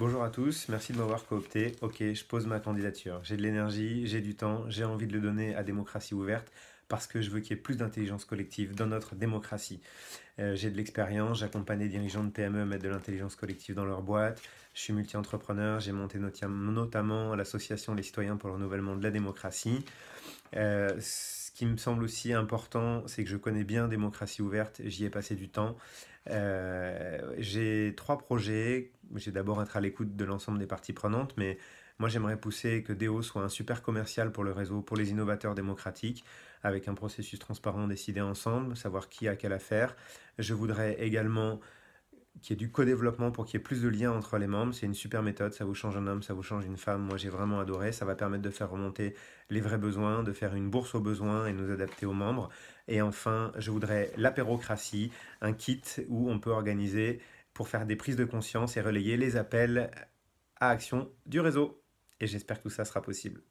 Bonjour à tous, merci de m'avoir coopté. Ok, je pose ma candidature. J'ai de l'énergie, j'ai du temps, j'ai envie de le donner à démocratie ouverte parce que je veux qu'il y ait plus d'intelligence collective dans notre démocratie. Euh, j'ai de l'expérience, j'accompagne des dirigeants de PME à mettre de l'intelligence collective dans leur boîte. Je suis multi-entrepreneur, j'ai monté notamment l'association Les Citoyens pour le renouvellement de la démocratie. Euh, ce qui me semble aussi important, c'est que je connais bien Démocratie ouverte, j'y ai passé du temps. Euh, j'ai trois projets j'ai d'abord être à l'écoute de l'ensemble des parties prenantes, mais moi j'aimerais pousser que Déo soit un super commercial pour le réseau, pour les innovateurs démocratiques, avec un processus transparent décidé ensemble, savoir qui a quelle affaire. Je voudrais également qu'il y ait du co-développement pour qu'il y ait plus de liens entre les membres. C'est une super méthode, ça vous change un homme, ça vous change une femme. Moi j'ai vraiment adoré, ça va permettre de faire remonter les vrais besoins, de faire une bourse aux besoins et nous adapter aux membres. Et enfin, je voudrais l'apérocratie, un kit où on peut organiser pour faire des prises de conscience et relayer les appels à action du réseau. Et j'espère que tout ça sera possible.